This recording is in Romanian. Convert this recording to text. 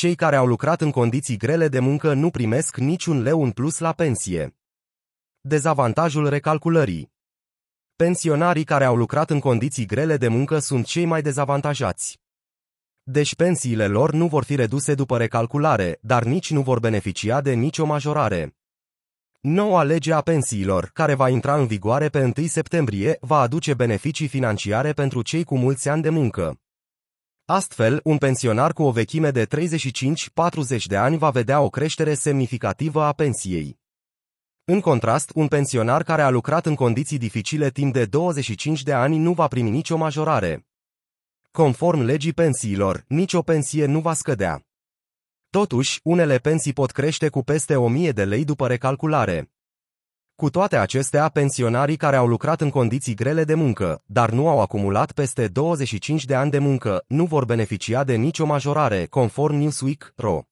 Cei care au lucrat în condiții grele de muncă nu primesc niciun leu în plus la pensie. Dezavantajul recalculării Pensionarii care au lucrat în condiții grele de muncă sunt cei mai dezavantajați. Deci pensiile lor nu vor fi reduse după recalculare, dar nici nu vor beneficia de nicio majorare. Noua lege a pensiilor, care va intra în vigoare pe 1 septembrie, va aduce beneficii financiare pentru cei cu mulți ani de muncă. Astfel, un pensionar cu o vechime de 35-40 de ani va vedea o creștere semnificativă a pensiei. În contrast, un pensionar care a lucrat în condiții dificile timp de 25 de ani nu va primi nicio majorare. Conform legii pensiilor, nicio pensie nu va scădea. Totuși, unele pensii pot crește cu peste 1000 de lei după recalculare. Cu toate acestea, pensionarii care au lucrat în condiții grele de muncă, dar nu au acumulat peste 25 de ani de muncă, nu vor beneficia de nicio majorare, conform Newsweek.ro.